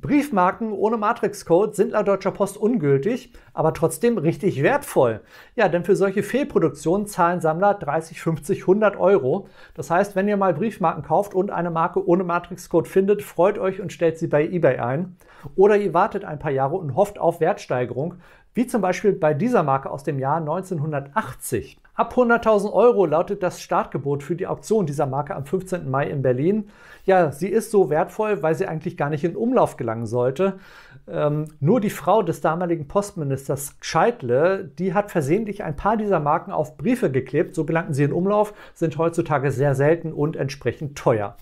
Briefmarken ohne Matrixcode sind laut Deutscher Post ungültig, aber trotzdem richtig wertvoll. Ja, denn für solche Fehlproduktionen zahlen Sammler 30, 50, 100 Euro. Das heißt, wenn ihr mal Briefmarken kauft und eine Marke ohne Matrixcode findet, freut euch und stellt sie bei eBay ein. Oder ihr wartet ein paar Jahre und hofft auf Wertsteigerung, wie zum Beispiel bei dieser Marke aus dem Jahr 1980. Ab 100.000 Euro lautet das Startgebot für die Auktion dieser Marke am 15. Mai in Berlin. Ja, sie ist so wertvoll, weil sie eigentlich gar nicht in Umlauf gelangen sollte. Ähm, nur die Frau des damaligen Postministers Scheidle, die hat versehentlich ein paar dieser Marken auf Briefe geklebt. So gelangten sie in Umlauf, sind heutzutage sehr selten und entsprechend teuer.